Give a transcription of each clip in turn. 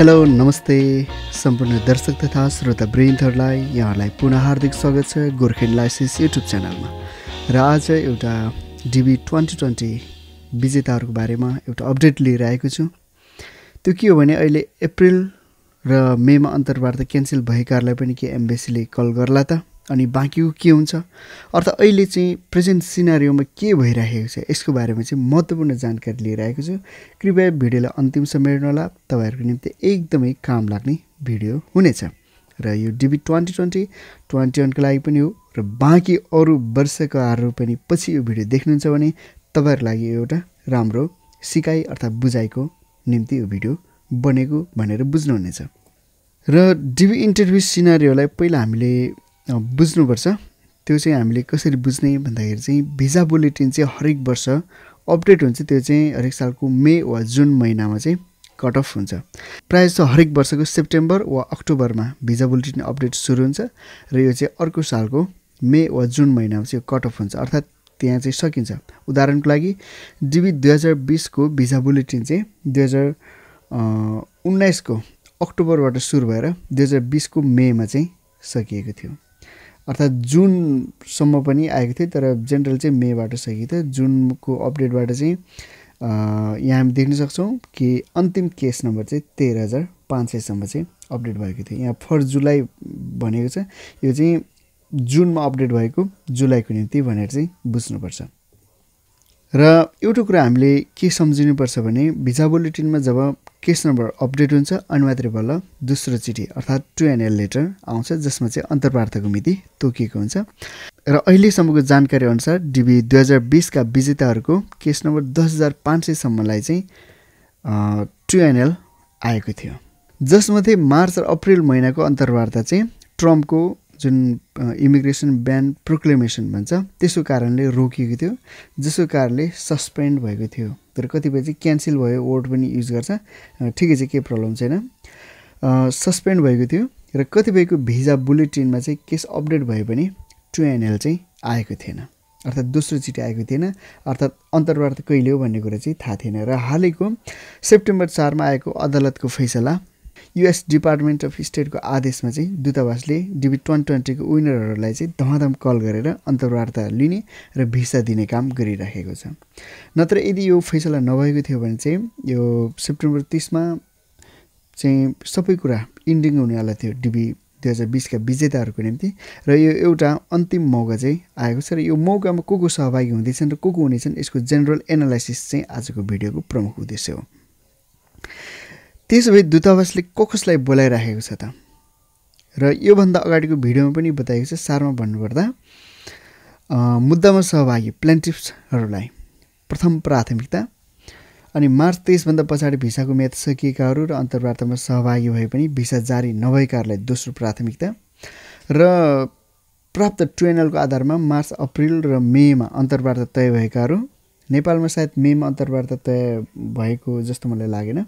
hello नमस्ते सम्पूर्ण दर्शक तथा श्रोता ब्रेन्थहरूलाई यहाँहरूलाई पुनः हार्दिक स्वागत छ गोर्खे लाइसेन्स युट्युब च्यानलमा र आज एउटा डिबी ट्वेन्टी ट्वेन्टी विजेताहरूको बारेमा एउटा अपडेट लिएर आएको छु त्यो के हो भने अहिले अप्रिल र मेमा अन्तर्वार्ता क्यान्सल भएकाहरूलाई पनि के एम्बेसीले कल गर्ला त अनि बाँकी के हुन्छ अर्थात् अहिले चाहिँ प्रेजेन्ट सिनारीमा के भइरहेको छ यसको बारेमा चाहिँ महत्त्वपूर्ण जानकारी लिएर आएको छु कृपया भिडियोलाई अन्तिम अन्तिमसम्म हेर्नुहोला तपाईँहरूको निम्ति एकदमै काम लाग्ने भिडियो हुनेछ र यो डिबी ट्वेन्टी ट्वेन्टी ट्वेन्टी वानको लागि पनि हो र बाँकी अरू वर्षकाहरू पनि पछि यो भिडियो देख्नुहुन्छ भने तपाईँहरूको लागि एउटा राम्रो सिकाइ अर्थात् बुझाइको निम्ति यो भिडियो बनेको भनेर बुझ्नुहुनेछ र डिबी इन्टरभ्यू सिनारीहरूलाई पहिला हामीले बुझ्नुपर्छ त्यो चाहिँ हामीले कसरी बुझ्ने भन्दाखेरि चाहिँ भिजा बुलेटिन चाहिँ हरेक वर्ष अपडेट हुन्छ त्यो चाहिँ हरेक सालको मे वा जुन महिनामा चाहिँ कट अफ हुन्छ प्रायः जस्तो हरेक वर्षको सेप्टेम्बर वा अक्टोबरमा भिजा बुलेटिन अपडेट सुरु हुन्छ र यो चाहिँ अर्को सालको मे वा जुन महिनामा चाहिँ कट अफ हुन्छ अर्थात् त्यहाँ चाहिँ सकिन्छ उदाहरणको लागि डिबी दुई हजार बिसको भिजा बुलेटिन चाहिँ दुई हजार उन्नाइसको अक्टोबरबाट सुरु भएर दुई हजार बिसको मेमा चाहिँ सकिएको थियो अर्थात् जुनसम्म पनि आएको थियो तर जेनरल चाहिँ मेबाट सकेको थियो जुनको अपडेटबाट चाहिँ यहाँ हामी देख्न सक्छौँ कि अन्तिम केस नम्बर चाहिँ तेह्र हजार पाँच सयसम्म चाहिँ अपडेट भएको थियो यहाँ फर्स्ट जुलाई भनेको छ यो चाहिँ जुनमा अपडेट भएको जुलाईको निम्ति भनेर चाहिँ बुझ्नुपर्छ र एउटा कुरा हामीले के सम्झिनुपर्छ भने भिजा बुलेटिनमा जब केस नम्बर अपडेट हुन्छ अनि मात्रै बल्ल दोस्रो चिठी अर्थात् टु एनएल लेटर आउँछ जसमा चाहिँ अन्तर्वार्ताको मिति तोकिएको हुन्छ र अहिलेसम्मको जानकारी अनुसार डिबी दुई हजार बिसका विजेताहरूको केस नम्बर दस हजार पाँच सयसम्मलाई चाहिँ टु एनएल आएको थियो जसमध्ये मार्च र अप्रेल महिनाको अन्तर्वार्ता चाहिँ ट्रम्पको जुन इमिग्रेसन ब्यान प्रोक्लेमेसन भन्छ त्यसको कारणले रोकिएको थियो जसको कारणले सस्पेन्ड भएको थियो तर कतिपय चाहिँ क्यान्सल भयो वर्ड पनि युज गर्छ ठिकै चाहिँ केही प्रब्लम छैन सस्पेन्ड भएको थियो र कतिपयको भिजा बुलेटिनमा चाहिँ केस अपडेट भए पनि टुएनएल चाहिँ आएको थिएन अर्थात् दोस्रो चिठी आएको थिएन अर्थात् अन्तर्वार्ता कहिले हो भन्ने कुरा चाहिँ थाहा थिएन र हालैको सेप्टेम्बर चारमा आएको अदालतको फैसला युएस डिपार्टमेन्ट अफ स्टेटको आदेशमा चाहिँ दूतावासले डिबी ट्वेन्टी ट्वेन्टीको विनरहरूलाई चाहिँ धमाधम कल गरेर अन्तर्वार्ता लिने र भिसा दिने काम गरिराखेको छ नत्र यदि यो फैसला नभएको थियो भने चाहिँ यो सेप्टेम्बर तिसमा चाहिँ सबै कुरा इन्डिङ हुनेवाला थियो डिबी दुई हजार बिसका विजेताहरूको निम्ति र यो एउटा अन्तिम मौका चाहिँ आएको छ र यो मौकामा को को सहभागी हुँदैछन् र को को हुनेछन् यसको जेनरल एनालाइसिस चाहिँ आजको भिडियोको प्रमुख उद्देश्य हो त्यसो भए दूतावासले को कसलाई बोलाइराखेको छ त र योभन्दा अगाडिको भिडियोमा पनि बताएको छ सारमा भन्नुपर्दा मुद्दामा सहभागी प्लेन्टिप्सहरूलाई प्रथम प्राथमिकता अनि मार्च तेइसभन्दा पछाडि भिसाको म्याद सकिएकाहरू र अन्तर्वार्तामा सहभागी भए पनि भिसा जारी नभएकाहरूलाई दोस्रो प्राथमिकता र प्राप्त ट्रेनलको आधारमा मार्च अप्रिल र मेमा अन्तर्वार्ता तय भएकाहरू नेपालमा सायद मेम अन्तर्वार्ता तय भएको जस्तो मलाई लागेन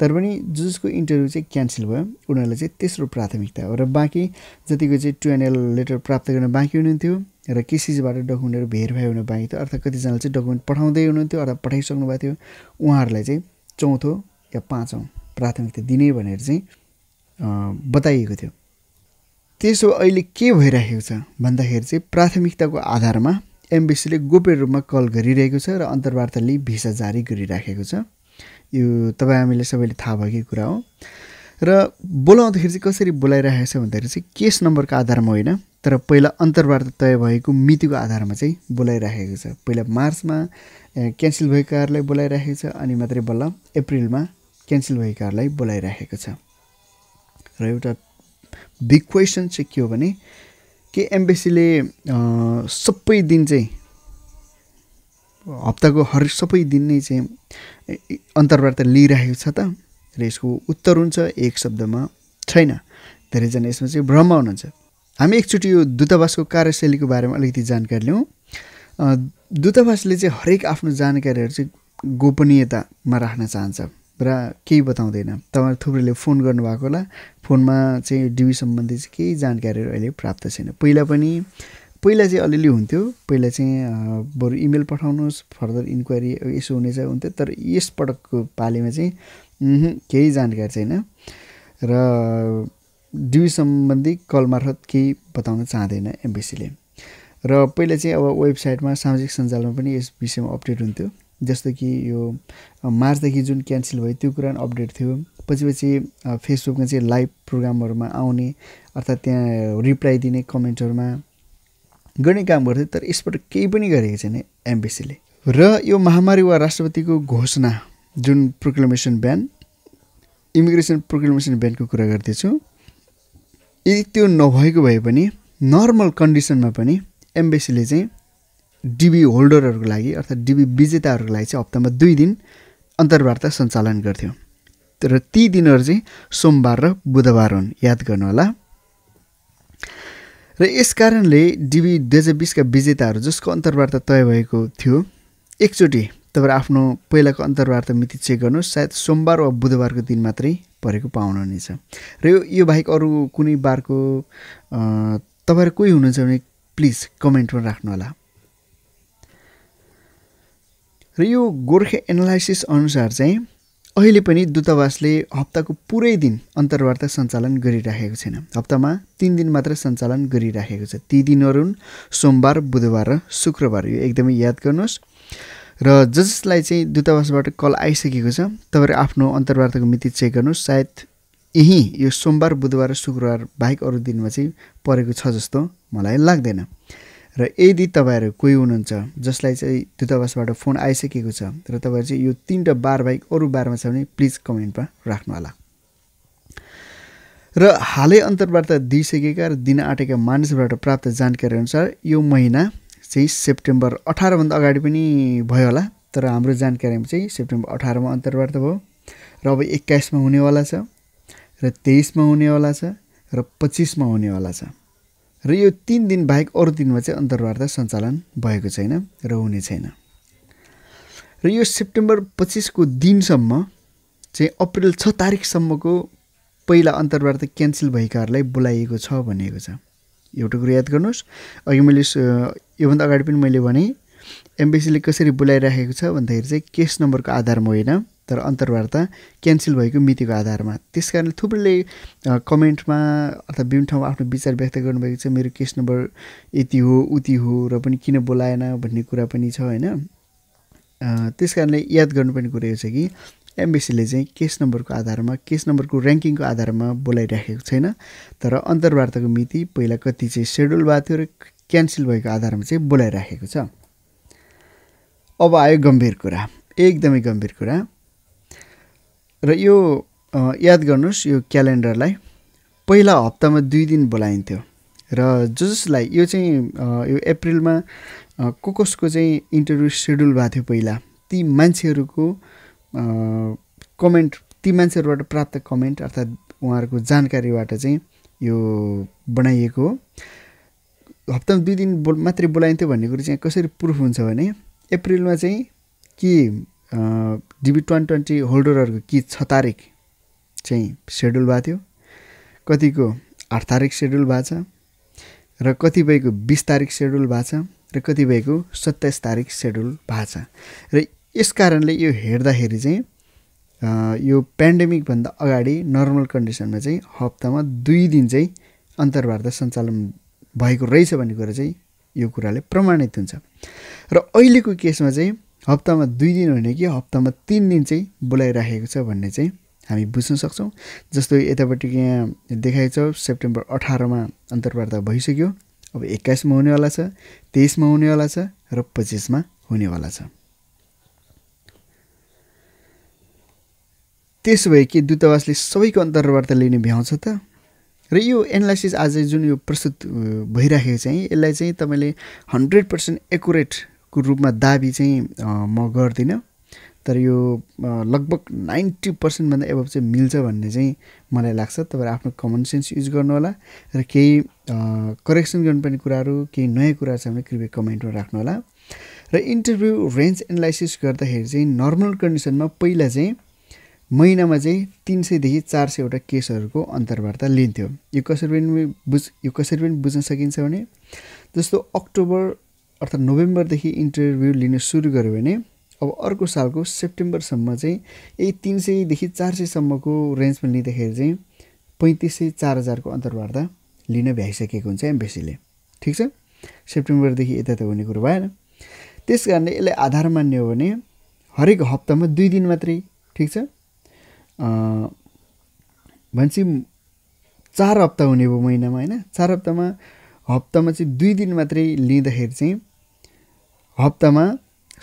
तर पनि जसको इन्टरभ्यू चाहिँ क्यान्सल भयो उनीहरूलाई चाहिँ तेस्रो प्राथमिकता हो र बाँकी जतिको चाहिँ टुएनएल लेटर प्राप्त गर्न बाँकी हुनुहुन्थ्यो र केसिजबाट डकुमेन्टहरू भेरिफाई हुन बाँकी थियो अर्थात् कतिजनाले चाहिँ डकुमेन्ट पठाउँदै हुनुहुन्थ्यो अर्थात् पठाइसक्नु भएको थियो उहाँहरूलाई चाहिँ चौथो या पाँचौँ प्राथमिकता दिने भनेर चाहिँ बताइएको थियो त्यसो अहिले के भइरहेको छ भन्दाखेरि चाहिँ प्राथमिकताको आधारमा एम्बेसीले गोप्य रूपमा कल गरिरहेको छ र अन्तर्वार्ताले भिसा जारी गरिराखेको छ यो तपाईँ हामीले सबैले थाहा भएकै कुरा हो र बोलाउँदाखेरि चाहिँ कसरी बोलाइरहेको छ भन्दाखेरि चाहिँ केस नम्बरको आधारमा होइन तर पहिला अन्तर्वार्ता तय भएको मितिको आधारमा चाहिँ बोलाइराखेको छ पहिला मार्चमा क्यान्सल भएकाहरूलाई बोलाइराखेको छ अनि मात्रै बल्ल अप्रिलमा क्यान्सल भएकाहरूलाई बोलाइराखेको छ र एउटा बिग क्वेसन चाहिँ के हो भने के एम्बेसीले सबै दिन चाहिँ हप्ताको हर सबै दिन नै चाहिँ अन्तर्वार्ता लिइरहेको छ त र यसको उत्तर हुन्छ एक शब्दमा छैन धेरैजना यसमा चाहिँ भ्रम हुनुहुन्छ हामी एकचोटि यो दूतावासको कार्यशैलीको बारेमा अलिकति जानकारी लिउँ दूतावासले चाहिँ हरेक आफ्नो जानकारीहरू चाहिँ गोपनीयतामा राख्न चाहन्छ र केही बताउँदैन तपाईँ थुप्रैले फोन गर्नुभएको होला फोनमा चाहिँ डिबी सम्बन्धी चाहिँ केही जानकारीहरू अहिले प्राप्त छैन पहिला पनि पहिला चाहिँ अलिअलि हुन्थ्यो पहिला चाहिँ बरु इमेल पठाउनुहोस् फर्दर इन्क्वायरी यसो हुने चाहिँ हुन्थ्यो तर यसपटकको पालिमा चाहिँ केही जानकारी छैन र डिबी सम्बन्धी कल मार्फत केही बताउन चाहँदैन एमबिसीले र पहिला चाहिँ अब वेबसाइटमा सामाजिक सञ्जालमा पनि यस विषयमा अपडेट हुन्थ्यो जस्तो कि यो मार्चदेखि जुन क्यान्सल भयो त्यो कुरा अपडेट थियो पछि पछि फेसबुकमा चाहिँ लाइभ प्रोग्रामहरूमा आउने अर्थात् त्यहाँ रिप्लाई दिने कमेन्टहरूमा गर्ने काम गर्थ्यो तर यसबाट केही पनि गरेको छैन एमबिसीले र यो महामारी वा राष्ट्रपतिको घोषणा जुन प्रोक्लमेसन बिहान इमिग्रेसन प्रोक्लमेसन बिहानको कुरा गर्दैछु यदि त्यो नभएको भए पनि नर्मल कन्डिसनमा पनि एमबिसीले चाहिँ डिबी होल्डरहरूको लागि अर्थात् डिबी विजेताहरूको लागि चाहिँ हप्तामा दुई दिन अन्तर्वार्ता सञ्चालन गर्थ्यो र ती दिनहरू चाहिँ सोमबार र बुधबार हुन् याद गर्नुहोला र यसकारणले डिबी दुई हजार बिसका विजेताहरू जसको अन्तर्वार्ता तय भएको थियो एकचोटि तपाईँ आफ्नो पहिलाको अन्तर्वार्ता मिति चेक गर्नुहोस् सायद सोमबार वा बुधबारको दिन मात्रै परेको पाउनुहुनेछ र यो यो बाहेक अरू कुनै बारको तपाईँहरू कोही हुनुहुन्छ भने प्लिज कमेन्टमा राख्नुहोला र यो गोर्खे एनालाइसिस अनुसार चाहिँ अहिले पनि दूतावासले हप्ताको पुरै दिन अन्तर्वार्ता सञ्चालन गरिराखेको छैन हप्तामा तिन दिन मात्र सञ्चालन गरिराखेको छ ती दिनहरू हुन् सोमबार बुधबार र शुक्रबार यो एकदमै याद गर्नुहोस् र ज जसलाई चाहिँ दूतावासबाट कल आइसकेको छ तपाईँहरू आफ्नो अन्तर्वार्ताको मिति चेक गर्नुहोस् सायद यहीँ यो सोमबार बुधबार र शुक्रबार बाहेक अरू दिनमा चाहिँ परेको छ जस्तो मलाई लाग्दैन र यदि तपाईँहरू कोही हुनुहुन्छ जसलाई चाहिँ दूतावासबाट फोन आइसकेको छ र तपाईँहरू चाहिँ यो तिनवटा बार बाहेक अरू बारमा छ भने प्लिज कमेन्टमा राख्नुहोला र हालै अन्तर्वार्ता दिइसकेका र दिन आँटेका मानिसबाट प्राप्त जानकारी अनुसार यो महिना चाहिँ सेप्टेम्बर अठारभन्दा अगाडि पनि भयो होला तर हाम्रो जानकारीमा चाहिँ सेप्टेम्बर अठारमा अन्तर्वार्ता भयो र अब एक्काइसमा हुनेवाला छ र तेइसमा हुनेवाला छ र पच्चिसमा हुनेवाला छ र यो तिन दिन बाहेक अरू दिनमा चाहिँ अन्तर्वार्ता सञ्चालन भएको छैन र हुने छैन र यो सेप्टेम्बर पच्चिसको दिनसम्म चाहिँ अप्रेल छ तारिकसम्मको पहिला अन्तर्वार्ता क्यान्सल भएकाहरूलाई बोलाइएको छ भनिएको छ एउटा कुरो याद गर्नुहोस् अघि मैले योभन्दा अगाडि पनि मैले भने एमबिसीले कसरी बोलाइराखेको छ भन्दाखेरि चाहिँ केस नम्बरको आधारमा होइन तर अन्तर्वार्ता क्यान्सल भएको मितिको आधारमा त्यस कारणले थुप्रैले कमेन्टमा अथवा विभिन्न ठाउँमा आफ्नो विचार व्यक्त गर्नुभएको छ मेरो केस नम्बर यति हो उति हो र पनि किन बोलाएन भन्ने कुरा पनि छ होइन त्यस कारणले याद गर्नुपर्ने कुरा यो छ कि एमबिसीले चाहिँ केस नम्बरको आधारमा केस नम्बरको ऱ्याङ्किङको आधारमा बोलाइराखेको छैन तर अन्तर्वार्ताको मिति पहिला कति चाहिँ सेड्युल भएको थियो र क्यान्सल भएको आधारमा चाहिँ बोलाइराखेको छ अब आयो गम्भीर कुरा एकदमै गम्भीर कुरा र यो याद गर्नुहोस् यो क्यालेन्डरलाई पहिला हप्तामा दुई दिन बोलाइन्थ्यो र जो जसलाई यो चाहिँ यो अप्रिलमा को कसको चाहिँ इन्टरभ्यू सेड्युल भएको थियो पहिला ती मान्छेहरूको कमेन्ट ती मान्छेहरूबाट प्राप्त कमेन्ट अर्थात् उहाँहरूको जानकारीबाट चाहिँ यो बनाइएको हो हप्तामा दुई दिन बो मात्रै बोलाइन्थ्यो भन्ने कुरो चाहिँ कसरी प्रुफ हुन्छ भने अप्रिलमा चाहिँ के डिबी ट्वान ट्वेन्टी होल्डरहरूको कि छ तारिक चाहिँ सेड्युल भएको थियो कतिको आठ तारिक सेड्युल भएको छ र कतिपयको बिस तारिक सेड्युल भएको छ र कतिपयको सत्ताइस तारिक सेड्युल भएको छ र यस कारणले यो हेर्दाखेरि चाहिँ यो पेन्डेमिकभन्दा अगाडि नर्मल कन्डिसनमा चाहिँ हप्तामा दुई दिन चाहिँ अन्तर्वार्ता सञ्चालन भएको रहेछ भन्ने कुरा चाहिँ यो कुराले प्रमाणित हुन्छ र अहिलेको केसमा चाहिँ हप्तामा दुई दिन होइन कि हप्तामा तिन दिन चाहिँ बोलाइराखेको छ भन्ने चाहिँ हामी बुझ्न सक्छौँ जस्तो यतापट्टि यहाँ देखाएको छ सेप्टेम्बर अठारमा अन्तर्वार्ता भइसक्यो अब एक्काइसमा हुनेवाला छ तेइसमा हुनेवाला छ र पच्चिसमा हुनेवाला छ त्यसो भए के दूतावासले सबैको अन्तर्वार्ता लिने भ्याउँछ त र यो एनालाइसिस आज जुन यो प्रस्तुत भइराखेको चाहिँ यसलाई चाहिँ तपाईँले हन्ड्रेड पर्सेन्ट एकुरेट को रूपमा दाबी चाहिँ म गर्दिनँ तर यो लगभग नाइन्टी पर्सेन्टभन्दा एभभ चाहिँ मिल्छ भन्ने चाहिँ मलाई लाग्छ तपाईँहरू आफ्नो कमन सेन्स युज गर्नुहोला र केही करेक्सन गर्नुपर्ने कुराहरू केही नयाँ कुरा छ भने कृपया कमेन्टमा राख्नुहोला र इन्टरभ्यू रेन्ज एनालाइसिस गर्दाखेरि चाहिँ नर्मल कन्डिसनमा पहिला चाहिँ महिनामा चाहिँ तिन सयदेखि चार सयवटा केसहरूको अन्तर्वार्ता लिन्थ्यो यो कसरी पनि बुझ यो कसरी पनि बुझ्न सकिन्छ भने जस्तो अक्टोबर अर्थात् नोभेम्बरदेखि इन्टरभ्यू लिन सुरु गऱ्यो भने अब अर्को सालको सेप्टेम्बरसम्म चाहिँ यही तिन सयदेखि चार सयसम्मको रेन्जमा लिँदाखेरि चाहिँ पैँतिस सय चार हजारको अन्तर्वार्ता लिन भ्याइसकेको हुन्छ एमबेसीले ठिक छ सेप्टेम्बरदेखि यता त हुने कुरो भएन त्यस कारणले यसलाई आधार मान्ने हो भने हरेक हप्तामा दुई दिन मात्रै ठिक छ भनेपछि चार हप्ता हुने भयो महिनामा होइन चार हप्तामा हप्तामा चाहिँ दुई दिन मात्रै लिँदाखेरि चाहिँ हप्तामा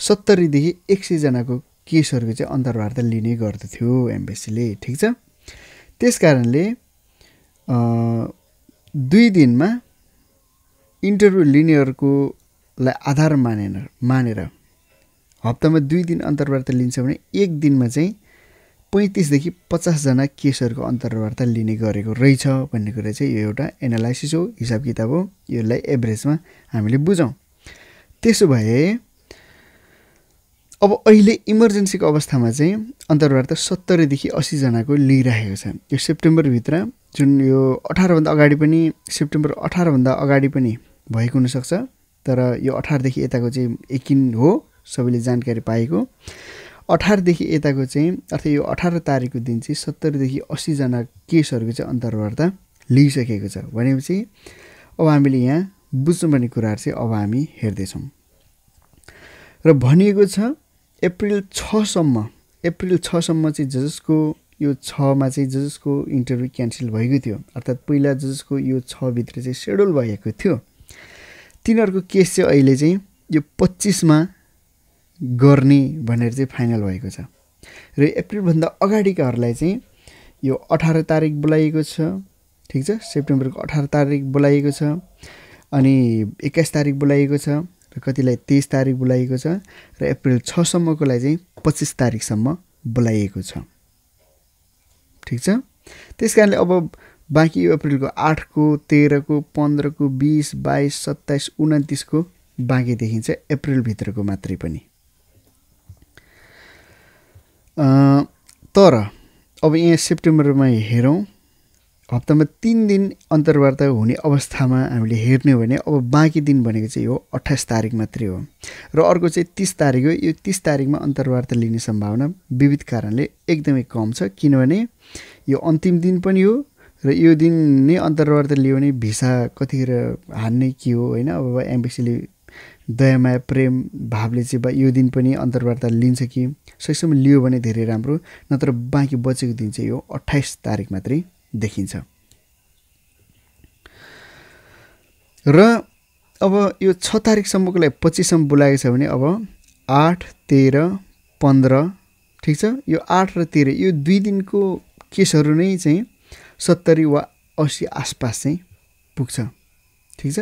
सत्तरीदेखि एक सयजनाको केसहरूको चाहिँ अन्तर्वार्ता लिने गर्दथ्यो एम्बेसीले ठिक छ त्यस कारणले दुई दिनमा इन्टरभ्यू लिनेहरूकोलाई आधार मानेन मानेर हप्तामा दुई दिन अन्तर्वार्ता लिन्छ भने एक दिनमा चाहिँ पैँतिसदेखि पचासजना केसहरूको अन्तर्वार्ता लिने गरेको रहेछ भन्ने कुरा चाहिँ यो एउटा एनालाइसिस हो हिसाब किताब हो यसलाई एभरेजमा हामीले बुझौँ त्यसो भए अब अहिले इमर्जेन्सीको अवस्थामा चाहिँ अन्तर्वार्ता सत्तरीदेखि अस्सीजनाको लिइरहेको छ यो सेप्टेम्बरभित्र जुन यो अठारभन्दा अगाडि पनि सेप्टेम्बर अठारभन्दा अगाडि पनि भएको हुनसक्छ तर यो अठारदेखि यताको चाहिँ एकिन हो सबैले जानकारी पाएको अठारदेखि यताको चाहिँ अर्थात् यो अठार तारिकको दिन चाहिँ सत्तरीदेखि असीजना केसहरूको चाहिँ अन्तर्वार्ता लिइसकेको छ भनेपछि अब हामीले यहाँ बुझ्नुपर्ने कुराहरू चाहिँ अब हामी हेर्दैछौँ र भनिएको छ अप्रिल छसम्म अप्रिल छसम्म चाहिँ जजसको यो छमा चाहिँ जजसको इन्टरभ्यू क्यान्सल भएको थियो अर्थात् पहिला जजसको यो छभित्र चाहिँ सेड्युल भएको थियो तिनीहरूको केस चाहिँ अहिले चाहिँ यो पच्चिसमा गर्ने भनेर चाहिँ फाइनल भएको छ र अप्रिलभन्दा अगाडिकाहरूलाई चाहिँ यो अठार तारिक बोलाइएको छ ठिक छ सेप्टेम्बरको अठार तारिक बोलाइएको छ अनि एक्काइस तारिक बोलाइएको छ र कतिलाई तेइस तारिक बोलाइएको छ र अप्रिल छसम्मको लागि चाहिँ पच्चिस तारिकसम्म बोलाइएको छ ठिक छ त्यस कारणले अब बाँकी यो अप्रिलको आठको तेह्रको पन्ध्रको बिस बाइस सत्ताइस उन्तिसको बाँकी देखिन्छ अप्रिलभित्रको मात्रै पनि तर अब यहाँ सेप्टेम्बरमा हेरौँ हप्तामा तिन दिन अन्तर्वार्ता हुने अवस्थामा हामीले हेर्ने हो भने अब बाँकी दिन भनेको चाहिँ यो अठाइस तारिक मात्रै हो र अर्को चाहिँ तिस तारिक हो यो तिस तारिकमा अन्तर्वार्ता लिने सम्भावना विविध कारणले एकदमै कम छ किनभने यो अन्तिम दिन पनि हो र यो दिन नै अन्तर्वार्ता लियो भने भिसा कतिखेर हान्ने के हो होइन अब एम्बेसीले दयामाया प्रेम भावले चाहिँ बा यो दिन पनि अन्तर्वार्ता लिन्छ कि सहीसम्म लियो भने धेरै राम्रो नत्र बाँकी बचेको दिन चाहिँ यो अट्ठाइस तारिक मात्रै देखिन्छ र अब यो छ तारिकसम्मको लागि पच्चिससम्म बोलाएको छ भने अब आठ तेह्र पन्ध्र ठिक छ यो आठ र तेह्र यो दुई दिनको केसहरू नै चाहिँ सत्तरी वा असी आसपास चाहिँ पुग्छ ठिक छ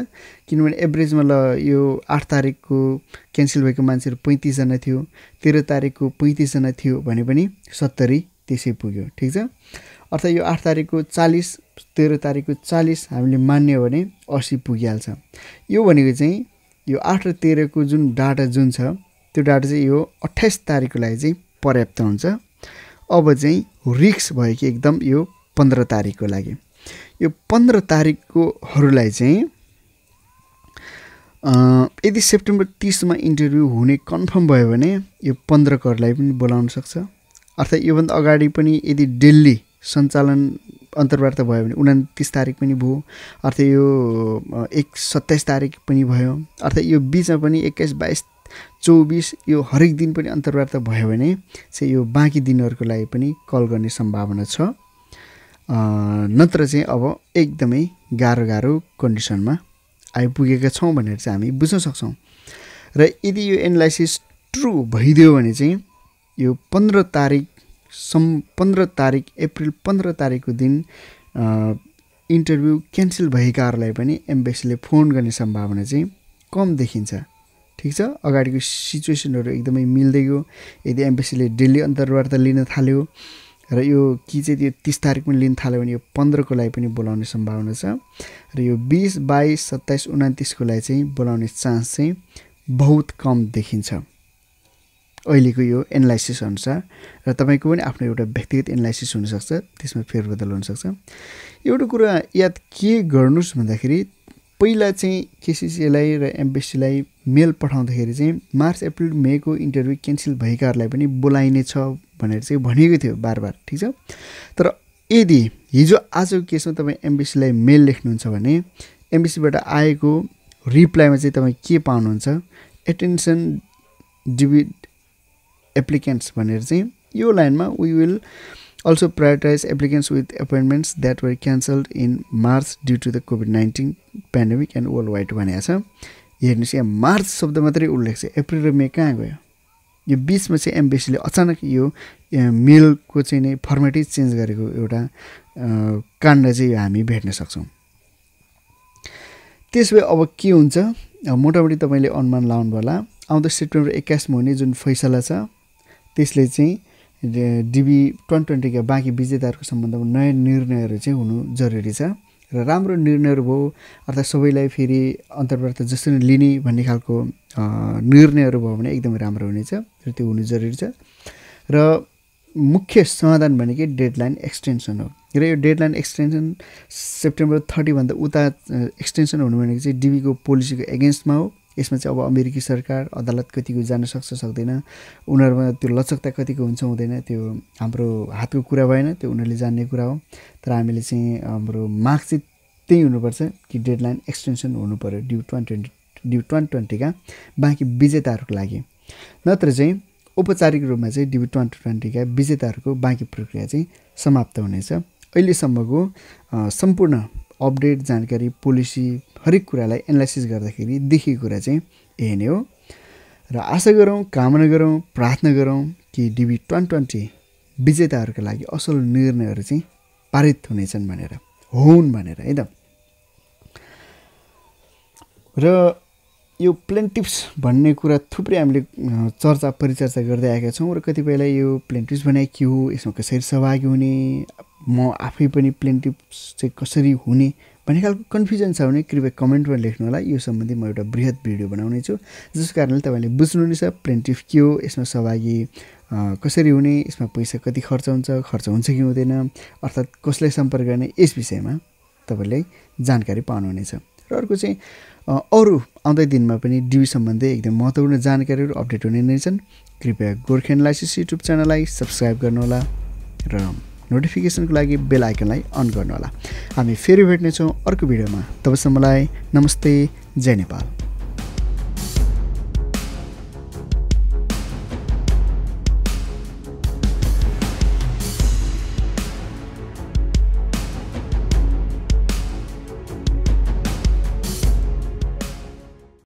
किनभने एभरेजमा ल यो आठ तारिकको क्यान्सल भएको मान्छेहरू पैँतिसजना थियो तेह्र तारिकको पैँतिसजना थियो भने पनि सत्तरी त्यसै पुग्यो ठिक छ अर्थात् यो आठ तारिकको चालिस तेह्र तारिकको चालिस हामीले मान्यो भने असी पुगिहाल्छ यो भनेको चाहिँ यो आठ र तेह्रको जुन डाटा जुन छ त्यो डाटा चाहिँ यो अट्ठाइस तारिकको लागि चाहिँ पर्याप्त हुन्छ अब चाहिँ रिक्स भयो कि एकदम यो पन्ध्र तारिकको लागि यो पन्ध्र तारिककोहरूलाई चाहिँ यदि सेप्टेम्बर तिसमा इन्टरभ्यू हुने कन्फर्म भयो भने यो पन्ध्रकोहरूलाई पनि बोलाउन सक्छ अर्थात् योभन्दा अगाडि पनि यदि दिल्ली सञ्चालन अन्तर्वार्ता भयो भने उनातिस तारिक पनि भयो अर्थ यो एक सत्ताइस तारिक पनि भयो अर्थात् यो बिचमा पनि एक्काइस बाइस चौबिस यो हरेक दिन पनि अन्तर्वार्ता भयो भने चाहिँ यो बाँकी दिनहरूको लागि पनि कल गर्ने सम्भावना छ नत्र चाहिँ अब एकदमै गाह्रो गाह्रो कन्डिसनमा आइपुगेका छौँ भनेर चाहिँ हामी बुझ्न सक्छौँ र यदि यो एनालाइसिस ट्रु भइदियो भने चाहिँ यो पन्ध्र तारिक सम् पन्ध्र तारिक अप्रिल पन्ध्र तारिकको दिन इन्टरभ्यू क्यान्सल भएकाहरूलाई पनि एम्बेसीले फोन गर्ने सम्भावना चाहिँ कम देखिन्छ ठिक छ अगाडिको सिचुएसनहरू एकदमै मिल्दै गयो यदि एम्बेसीले डेली अन्तर्वार्ता लिन थाल्यो र यो कि चाहिँ त्यो तिस तारिक पनि लिन थाल्यो भने यो पन्ध्रको लागि पनि बोलाउने सम्भावना छ र यो बिस बाइस सत्ताइस उनातिसको लागि चाहिँ बोलाउने चान्स चाहिँ बहुत कम देखिन्छ अहिलेको यो एनालाइसिस अनुसार र तपाईँको पनि आफ्नो एउटा व्यक्तिगत एनालाइसिस हुनसक्छ त्यसमा फेरबदल हुनसक्छ एउटा कुरा याद के गर्नुहोस् भन्दाखेरि पहिला चाहिँ केसिसीलाई र एमबिसीलाई मेल पठाउँदाखेरि चाहिँ मार्च अप्रिल मेको इन्टरभ्यू क्यान्सल भएकाहरूलाई पनि बोलाइने छ भनेर चाहिँ भनेको थियो बार बार ठिक छ तर यदि हिजो आजको केसमा तपाईँ एमबिसीलाई मेल लेख्नुहुन्छ भने एमबिसीबाट आएको रिप्लाईमा चाहिँ तपाईँ के पाउनुहुन्छ एटेन्सन डिभि एप्लिकेन्ट्स भनेर चाहिँ यो लाइनमा we will also prioritise applicants with appointments that were cancelled in March due to the COVID nineteen pandemic and world wide भनेको छ हेर्नुहोस् यहाँ मार्च शब्द मात्रै उल्लेख छ अप्रिल र मे कहाँ गयो यो बिचमा चाहिँ एम्बेसीले अचानक यो मेलको चाहिँ नै फर्मेटै चेन्ज गरेको एउटा काण्ड चाहिँ हामी भेट्न सक्छौँ त्यसो भए अब के हुन्छ मोटामोटी तपाईँले अनुमान लाउनु होला आउँदो सेप्टेम्बर एक्काइस हुने जुन फैसला छ त्यसले चाहिँ डिबी ट्वेन्टी ट्वेन्टीका बाँकी विजेताहरूको सम्बन्धमा नयाँ निर्णयहरू चाहिँ हुनु जरुरी छ र राम्रो निर्णयहरू भयो अर्थात् सबैलाई फेरि अन्तर्वार्ता जसरी लिने भन्ने खालको निर्णयहरू भयो भने एकदमै राम्रो हुनेछ र त्यो हुनु जरुरी छ र मुख्य समाधान भनेकै डेडलाइन एक्सटेन्सन हो र यो डेडलाइन एक्सटेन्सन सेप्टेम्बर थर्टीभन्दा उता एक्सटेन्सन हुनु भनेको चाहिँ डिबीको पोलिसीको एगेन्स्टमा हो यसमा चाहिँ अब अमेरिकी सरकार अदालत कतिको जान सक्छ सक्दैन उनीहरूमा त्यो लचकता कतिको हुन्छ हुँदैन त्यो हाम्रो हातको कुरा भएन त्यो उनीहरूले जान्ने कुरा हो तर हामीले चाहिँ हाम्रो मार्क चाहिँ त्यही हुनुपर्छ कि डेडलाइन एक्सटेन्सन हुनु पऱ्यो DV twenty twenty DV twenty ट्वेन्टीका बाँकी विजेताहरूको लागि नत्र चाहिँ औपचारिक रूपमा चाहिँ ड्यु ट्वेन्टी ट्वेन्टीका विजेताहरूको बाँकी प्रक्रिया चाहिँ समाप्त हुनेछ अहिलेसम्मको सम्पूर्ण अपडेट जानकारी पोलिसी हरेक कुरालाई एनालाइसिस गर्दाखेरि देखेको कुरा चाहिँ यही नै हो र आशा गरौँ कामना गरौँ प्रार्थना गरौँ कि डिबी ट्वेन्टी ट्वेन्टी विजेताहरूका लागि असल निर्णयहरू चाहिँ पारित हुनेछन् भनेर हुन् भनेर है त र यो प्लेन्टिप्स भन्ने कुरा थुप्रै हामीले चर्चा परिचर्चा गर्दै आएका छौँ र कतिपयलाई यो प्लेन्टिप्स भने के हो यसमा कसरी सहभागी हुने म आफै पनि प्लेन्टिभ चाहिँ कसरी हुने भन्ने खालको कन्फ्युजन छ भने कृपया कमेन्टमा लेख्नु होला यो सम्बन्धी म एउटा वृहत भिडियो बनाउने छु जस कारणले तपाईँले बुझ्नुहुनेछ प्लेन्टिभ के हो यसमा सहभागी कसरी हुने यसमा पैसा कति खर्च हुन्छ खर्च हुन्छ कि हुँदैन अर्थात् कसलाई सम्पर्क गर्ने यस विषयमा तपाईँले जानकारी पाउनुहुनेछ र अर्को चाहिँ अरू आउँदै दिनमा पनि डिबी सम्बन्धी एकदम महत्त्वपूर्ण जानकारीहरू अपडेट हुने नै छन् कृपया गोर्खेन लाइसेस युट्युब च्यानललाई सब्सक्राइब गर्नुहोला र नोटिफिकेसनको लागि बेल आइकनलाई अन गर्नुहोला हामी फेरि भेट्नेछौँ अर्को भिडियोमा तबसम्मलाई नमस्ते जय नेपाल